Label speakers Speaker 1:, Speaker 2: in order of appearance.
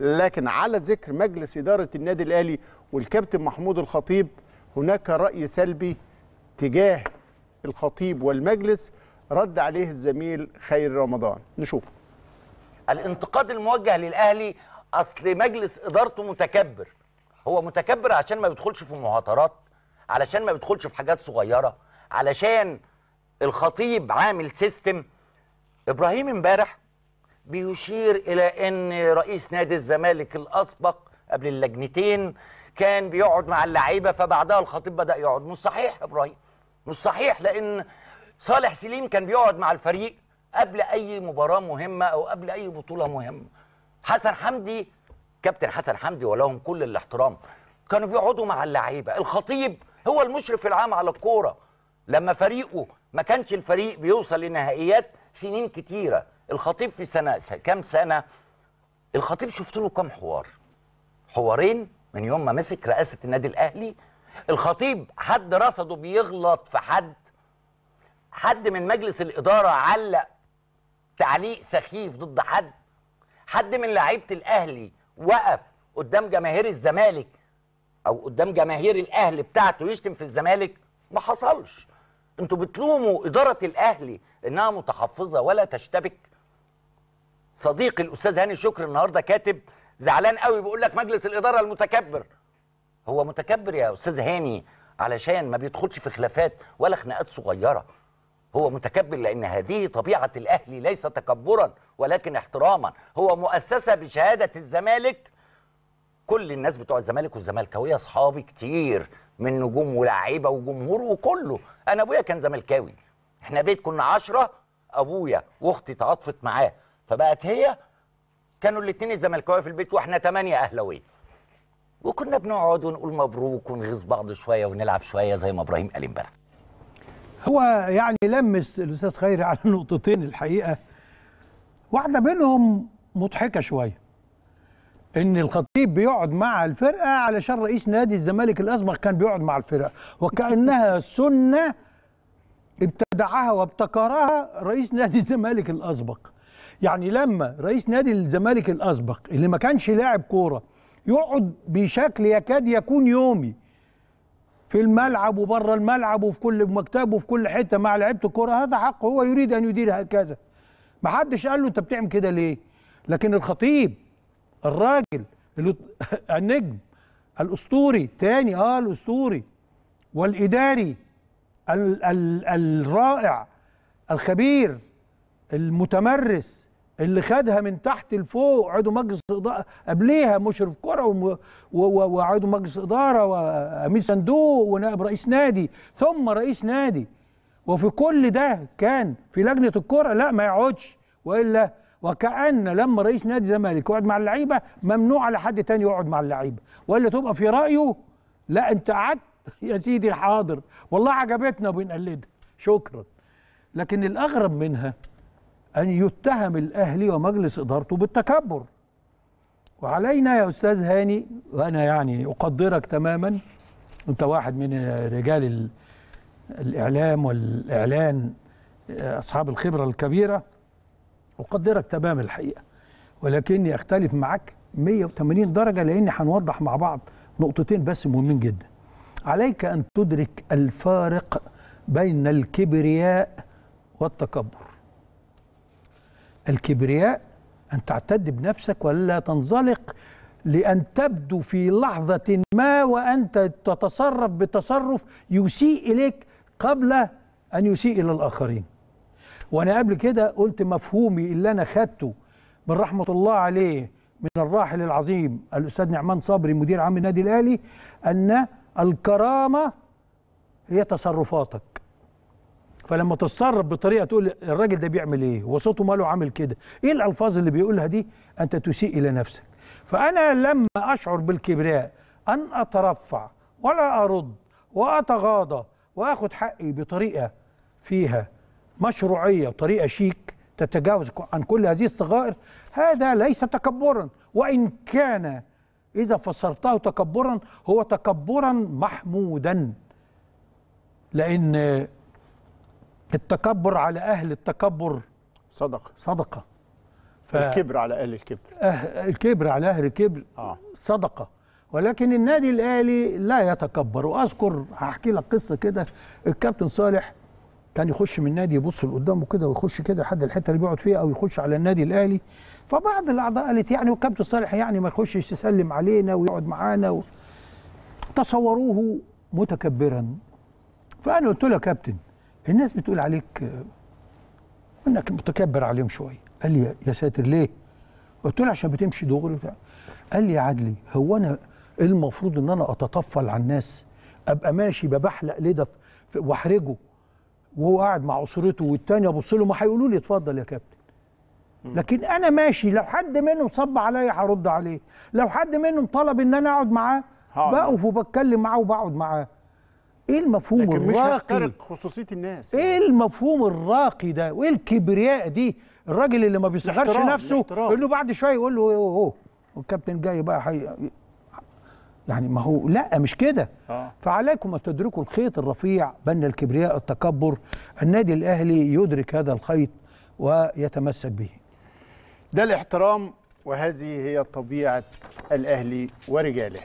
Speaker 1: لكن على ذكر مجلس إدارة النادي الأهلي والكابتن محمود الخطيب هناك رأي سلبي تجاه الخطيب والمجلس رد عليه الزميل خير رمضان نشوف الانتقاد الموجه للأهلي أصل مجلس إدارته متكبر هو متكبر عشان ما بيدخلش في مهاترات علشان ما بيدخلش في حاجات صغيرة علشان الخطيب عامل سيستم إبراهيم امبارح بيشير إلى أن رئيس نادي الزمالك الأسبق قبل اللجنتين كان بيقعد مع اللعيبة فبعدها الخطيب بدأ يقعد مش صحيح إبراهيم مش صحيح لأن صالح سليم كان بيقعد مع الفريق قبل أي مباراة مهمة أو قبل أي بطولة مهمة حسن حمدي كابتن حسن حمدي ولهم كل الاحترام كانوا بيقعدوا مع اللعيبة الخطيب هو المشرف العام على الكورة لما فريقه ما كانش الفريق بيوصل لنهائيات سنين كتيره الخطيب في سنه كام سنه الخطيب شفت له كام حوار حوارين من يوم ما مسك رئاسه النادي الاهلي الخطيب حد رصده بيغلط في حد حد من مجلس الاداره علق تعليق سخيف ضد حد حد من لعيبه الاهلي وقف قدام جماهير الزمالك او قدام جماهير الاهلي بتاعته يشتم في الزمالك ما حصلش انتوا بتلوموا اداره الاهلي انها متحفظه ولا تشتبك صديقي الاستاذ هاني شكر النهارده كاتب زعلان قوي بيقول لك مجلس الاداره المتكبر هو متكبر يا استاذ هاني علشان ما بيدخلش في خلافات ولا خناقات صغيره هو متكبر لان هذه طبيعه الاهلي ليس تكبرا ولكن احتراما هو مؤسسه بشهاده الزمالك كل الناس بتوع الزمالك والزملكاويه اصحابي كتير من نجوم ولاعيبه وجمهور وكله انا ابويا كان زملكاوي احنا بيت كنا عشرة ابويا واختي تعاطفت معاه فبقت هي كانوا الاثنين الزملكاويه في البيت واحنا ثمانيه اهلاويه وكنا بنقعد ونقول مبروك ونغيظ بعض شويه ونلعب شويه زي ما ابراهيم قال امبارح
Speaker 2: هو يعني لمس الاستاذ خيري على نقطتين الحقيقه واحده منهم مضحكه شويه ان الخطيب بيقعد مع الفرقه علشان رئيس نادي الزمالك الاسبق كان بيقعد مع الفرقه وكانها سنه ابتدعها وابتكرها رئيس نادي الزمالك الاسبق يعني لما رئيس نادي الزمالك الاسبق اللي ما كانش لاعب كوره يقعد بشكل يكاد يكون يومي في الملعب وبره الملعب وفي كل مكتبه وفي كل حته مع لعيبه الكوره هذا حقه هو يريد ان يدير هكذا ما حدش قال له انت بتعمل كده ليه لكن الخطيب الراجل النجم الاسطوري تاني اه الاسطوري والاداري الـ الـ الرائع الخبير المتمرس اللي خدها من تحت لفوق عضو مجلس اداره قبليها مشرف كره وعضو مجلس اداره وامين صندوق ونائب رئيس نادي ثم رئيس نادي وفي كل ده كان في لجنه الكره لا ما يقعدش والا وكأن لما رئيس نادي الزمالك يقعد مع اللعيبه ممنوع على حد تاني يقعد مع اللعيبه والا تبقى في رايه لا انت قعدت يا سيدي حاضر والله عجبتنا وبنقلدها شكرا لكن الاغرب منها أن يتهم الأهلي ومجلس إدارته بالتكبر وعلينا يا أستاذ هاني وأنا يعني أقدرك تماما أنت واحد من رجال الإعلام والإعلان أصحاب الخبرة الكبيرة أقدرك تمام الحقيقة ولكني أختلف معك 180 درجة لأني هنوضح مع بعض نقطتين بس مهمين جدا عليك أن تدرك الفارق بين الكبرياء والتكبر الكبرياء أن تعتد بنفسك ولا تنزلق لأن تبدو في لحظة ما وأنت تتصرف بتصرف يسيء إليك قبل أن يسيء إلى الآخرين وأنا قبل كده قلت مفهومي اللي أنا خدته من رحمة الله عليه من الراحل العظيم الأستاذ نعمان صبري مدير عام النادي الأهلي أن الكرامة هي تصرفاتك فلما تتصرف بطريقه تقول الراجل ده بيعمل ايه وصوته ماله عامل كده ايه الالفاظ اللي بيقولها دي انت تسيء الى نفسك فانا لما اشعر بالكبرياء ان اترفع ولا ارد واتغاضى واخد حقي بطريقه فيها مشروعيه وطريقه شيك تتجاوز عن كل هذه الصغائر هذا ليس تكبرا وان كان اذا فسرته تكبرا هو تكبرا محمودا لان التكبر على أهل التكبر صدقة صدقة ف... الكبر على أهل الكبر أه... الكبر على أهل الكبر آه. صدقة ولكن النادي الأهلي لا يتكبر وأذكر هحكي لك قصة كده الكابتن صالح كان يخش من النادي يبص لقدامه كده ويخش كده لحد الحته اللي بيقعد فيها او يخش على النادي الاهلي فبعض الاعضاء قالت يعني والكابتن صالح يعني ما يخشش يسلم علينا ويقعد معانا و... تصوروه متكبرا فانا قلت له يا كابتن الناس بتقول عليك انك متكبر عليهم شويه قال لي يا ساتر ليه قلت له عشان بتمشي دغري قال لي يا عدلي هو انا إيه المفروض ان انا اتطفل على الناس ابقى ماشي ببحلق ليه ده واحرجه وهو قاعد مع اسرته والتاني ابص له ما هيقولوا لي اتفضل يا كابتن لكن انا ماشي لو حد منهم صب عليا هرد عليه لو حد منهم طلب ان انا اقعد معاه بقف وبتكلم معاه وبقعد معاه ايه المفهوم لكن الراقي مش هخترق
Speaker 1: خصوصيه الناس
Speaker 2: ايه يعني. المفهوم الراقي ده وايه الكبرياء دي الراجل اللي ما بيصغرش نفسه انه بعد شويه يقول له اهو والكابتن جاي بقى حي... يعني ما هو لا مش كده آه. فعليكم ان تدركوا الخيط الرفيع بين الكبرياء التكبر النادي الاهلي يدرك هذا الخيط ويتمسك به
Speaker 1: ده الاحترام وهذه هي طبيعه الاهلي ورجاله